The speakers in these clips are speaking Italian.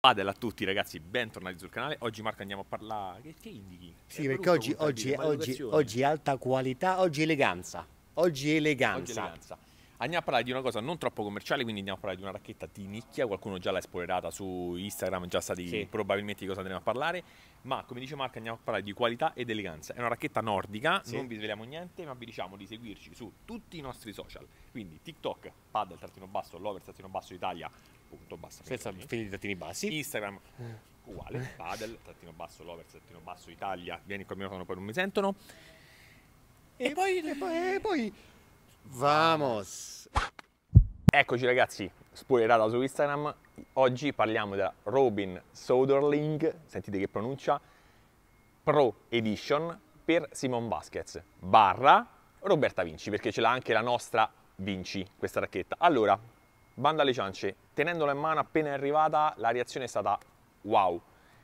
Padel a tutti ragazzi, bentornati sul canale. Oggi Marco andiamo a parlare. Che, indichi? Sì, è perché oggi, oggi, oggi, oggi alta qualità, oggi eleganza. Oggi eleganza. Oggi eleganza. Andiamo a parlare di una cosa non troppo commerciale, quindi andiamo a parlare di una racchetta di nicchia. Qualcuno già l'ha esplorata su Instagram, già sa di sì. probabilmente di cosa andremo a parlare. Ma come dice Marco, andiamo a parlare di qualità ed eleganza. È una racchetta nordica, sì. non vi sveliamo niente, ma vi diciamo di seguirci su tutti i nostri social. Quindi TikTok, paddle eh. trattino basso, lover trattino basso Italia, punto basso. Senza fili di trattini bassi. Instagram, uguale, paddle trattino basso, lover trattino basso Italia. Vieni qua, mi notano, poi non mi sentono. E, e poi, e poi, e poi Vamos! Eccoci ragazzi, spoilerato su Instagram. Oggi parliamo della Robin Soderling, sentite che pronuncia, Pro Edition per Simon Vasquez, barra Roberta Vinci, perché ce l'ha anche la nostra Vinci, questa racchetta. Allora, banda alle ciance, tenendola in mano appena arrivata, la reazione è stata wow,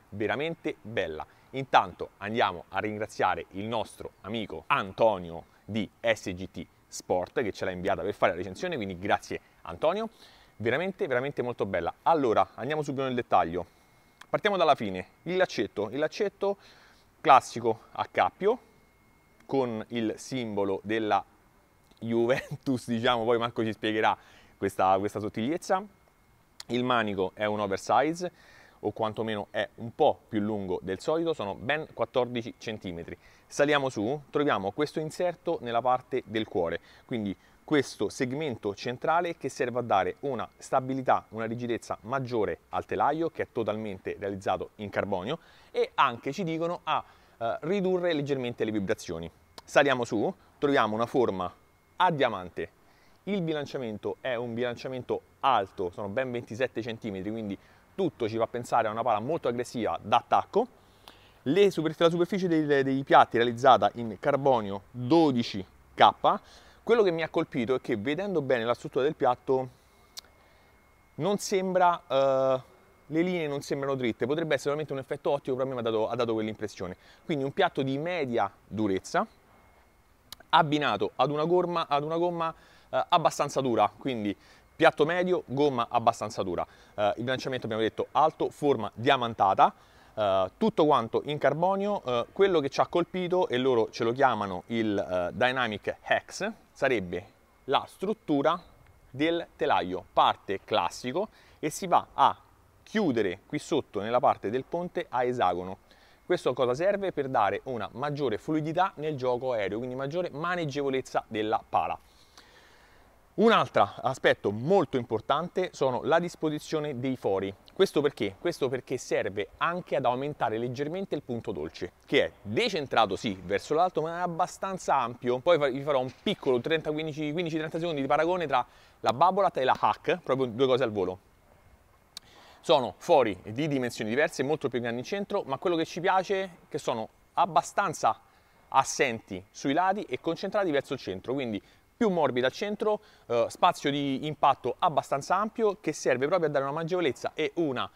veramente bella. Intanto andiamo a ringraziare il nostro amico Antonio di SGT Sport che ce l'ha inviata per fare la recensione, quindi grazie Antonio, veramente veramente molto bella. Allora, andiamo subito nel dettaglio. Partiamo dalla fine, il laccetto, il laccetto classico a cappio con il simbolo della Juventus, diciamo, poi Marco ci spiegherà questa, questa sottigliezza. Il manico è un oversize, o quantomeno è un po' più lungo del solito, sono ben 14 cm. Saliamo su, troviamo questo inserto nella parte del cuore, quindi questo segmento centrale che serve a dare una stabilità, una rigidezza maggiore al telaio che è totalmente realizzato in carbonio e anche ci dicono a eh, ridurre leggermente le vibrazioni. Saliamo su, troviamo una forma a diamante. Il bilanciamento è un bilanciamento alto, sono ben 27 cm, quindi soprattutto ci fa pensare a una pala molto aggressiva d'attacco. la superficie dei, dei piatti realizzata in carbonio 12K. Quello che mi ha colpito è che vedendo bene la struttura del piatto non sembra eh, le linee non sembrano dritte, potrebbe essere veramente un effetto ottico, però a me ha dato, ha dato quell'impressione. Quindi un piatto di media durezza, abbinato ad una, gorma, ad una gomma eh, abbastanza dura, quindi piatto medio, gomma abbastanza dura. Eh, il bilanciamento abbiamo detto alto, forma diamantata, eh, tutto quanto in carbonio. Eh, quello che ci ha colpito, e loro ce lo chiamano il eh, Dynamic Hex, sarebbe la struttura del telaio, parte classico, e si va a chiudere qui sotto nella parte del ponte a esagono. Questo a cosa serve? Per dare una maggiore fluidità nel gioco aereo, quindi maggiore maneggevolezza della pala. Un altro aspetto molto importante sono la disposizione dei fori. Questo perché? Questo perché serve anche ad aumentare leggermente il punto dolce, che è decentrato sì verso l'alto ma è abbastanza ampio. Poi vi farò un piccolo 15-30 secondi di paragone tra la Babolat e la Hack, proprio due cose al volo. Sono fori di dimensioni diverse, molto più grandi in centro, ma quello che ci piace è che sono abbastanza assenti sui lati e concentrati verso il centro, quindi più morbida al centro, eh, spazio di impatto abbastanza ampio che serve proprio a dare una mangevolezza e una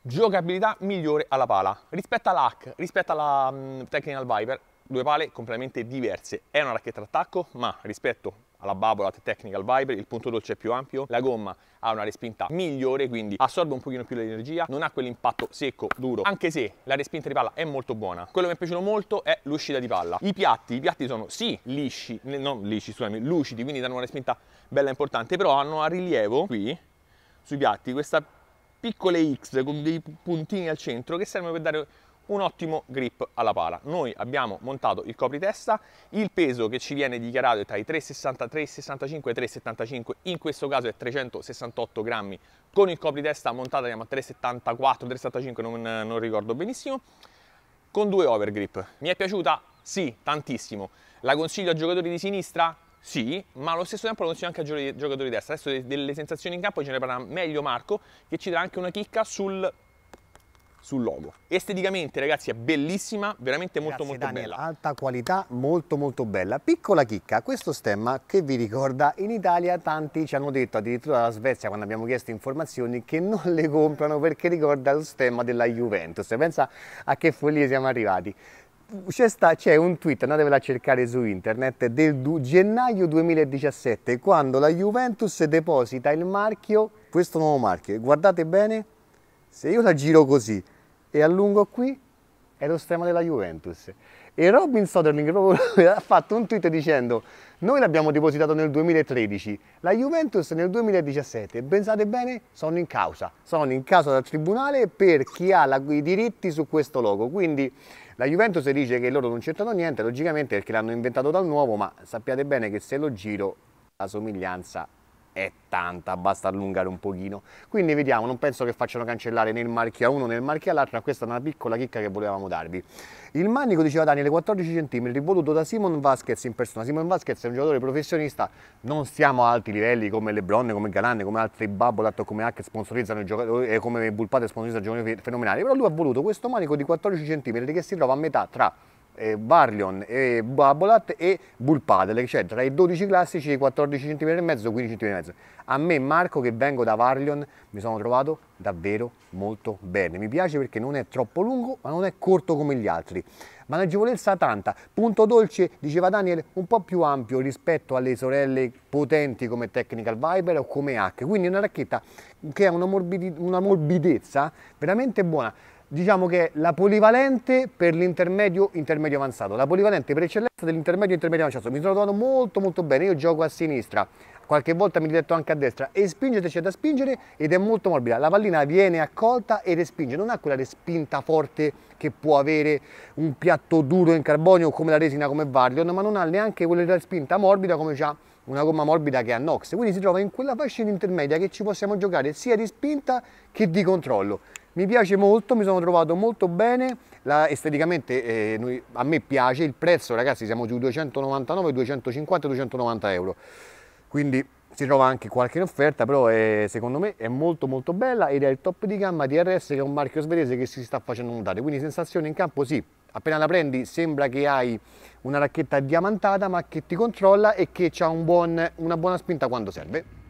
giocabilità migliore alla pala. Rispetto all'hack, rispetto alla mh, mm, Technical Viper, due pale completamente diverse. È una racchetta d'attacco, ma rispetto alla Babola Technical Viber, il punto dolce è più ampio, la gomma ha una respinta migliore, quindi assorbe un pochino più l'energia, non ha quell'impatto secco, duro, anche se la respinta di palla è molto buona. Quello che mi è piaciuto molto è l'uscita di palla. I piatti, i piatti sono sì lisci, non lisci, scusami, lucidi, quindi danno una respinta bella importante, però hanno a rilievo qui sui piatti questa piccole X con dei puntini al centro che servono per dare un ottimo grip alla pala. Noi abbiamo montato il copritesta, il peso che ci viene dichiarato è tra i 3,63, 65 e 3,75, in questo caso è 368 grammi, con il copritesta montato a 3,74, 3,75 non, non ricordo benissimo, con due overgrip. Mi è piaciuta? Sì, tantissimo. La consiglio a giocatori di sinistra? Sì, ma allo stesso tempo lo consiglio anche a giocatori di destra. Adesso delle sensazioni in campo ce ne parla meglio Marco, che ci dà anche una chicca sul sul logo. Esteticamente ragazzi è bellissima, veramente molto Grazie, molto Daniel, bella. Alta qualità, molto molto bella. Piccola chicca, questo stemma che vi ricorda in Italia tanti ci hanno detto, addirittura dalla Svezia quando abbiamo chiesto informazioni, che non le comprano perché ricorda lo stemma della Juventus. Pensa a che follia siamo arrivati c'è, un tweet, andatevela a cercare su internet, del gennaio 2017, quando la Juventus deposita il marchio, questo nuovo marchio, guardate bene, se io la giro così e allungo qui, è lo stemma della Juventus. E Robin Soderling ha fatto un tweet dicendo noi l'abbiamo depositato nel 2013, la Juventus nel 2017, pensate bene, sono in causa, sono in causa dal tribunale per chi ha la, i diritti su questo logo, quindi la Juventus dice che loro non c'entrano niente, logicamente perché l'hanno inventato dal nuovo, ma sappiate bene che se lo giro la somiglianza è tanta, basta allungare un pochino. Quindi vediamo, non penso che facciano cancellare né il marchio a uno né il marchio all'altro, ma questa è una piccola chicca che volevamo darvi. Il manico, diceva Daniele, 14 cm, voluto da Simon Vasquez in persona. Simon Vasquez è un giocatore professionista, non siamo a alti livelli come Lebron, come Galante, come altri Babbolat, come Hack sponsorizzano i giocatori, eh, come Bulpate sponsorizzano i giocatori fenomenali, però lui ha voluto questo manico di 14 cm che si trova a metà tra eh, Barlion, eh, Babolat e Bulpadel, cioè tra i 12 classici e i 14 cm e mezzo, 15 cm e mezzo. A me Marco che vengo da Varlion mi sono trovato davvero molto bene, mi piace perché non è troppo lungo ma non è corto come gli altri. Ma l'agevolezza tanta, punto dolce, diceva Daniel, un po' più ampio rispetto alle sorelle potenti come Technical Viper o come Hack, quindi una racchetta che ha una, morbidi una morbidezza veramente buona diciamo che è la polivalente per l'intermedio intermedio avanzato, la polivalente per eccellenza dell'intermedio intermedio avanzato. Mi sono trovato molto molto bene, io gioco a sinistra, qualche volta mi diletto anche a destra e spingete c'è da spingere ed è molto morbida. La pallina viene accolta e respinge, non ha quella respinta forte che può avere un piatto duro in carbonio come la resina come Varion, ma non ha neanche quella respinta morbida come ha una gomma morbida che ha Nox, quindi si trova in quella fascia intermedia che ci possiamo giocare sia di spinta che di controllo mi piace molto, mi sono trovato molto bene, la, esteticamente eh, noi, a me piace, il prezzo ragazzi siamo sui 299, 250, 290 euro, quindi si trova anche qualche offerta, però è, eh, secondo me è molto molto bella ed è il top di gamma TRS che è un marchio svedese che si sta facendo notare, quindi sensazione in campo sì, appena la prendi sembra che hai una racchetta diamantata ma che ti controlla e che ha un buon, una buona spinta quando serve.